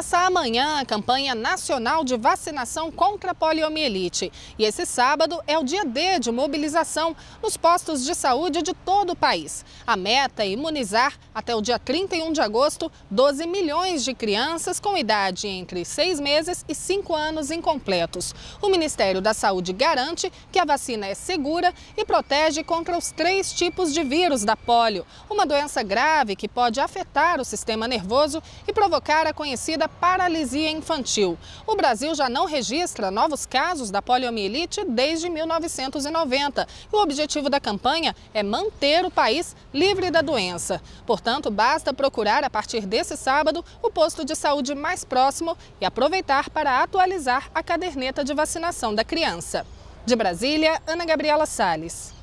Começa amanhã a campanha nacional de vacinação contra a poliomielite. E esse sábado é o dia D de mobilização nos postos de saúde de todo o país. A meta é imunizar, até o dia 31 de agosto, 12 milhões de crianças com idade entre 6 meses e 5 anos incompletos. O Ministério da Saúde garante que a vacina é segura e protege contra os três tipos de vírus da polio, uma doença grave que pode afetar o sistema nervoso e provocar a conhecida paralisia infantil. O Brasil já não registra novos casos da poliomielite desde 1990. E o objetivo da campanha é manter o país livre da doença. Portanto, basta procurar a partir desse sábado o posto de saúde mais próximo e aproveitar para atualizar a caderneta de vacinação da criança. De Brasília, Ana Gabriela Sales.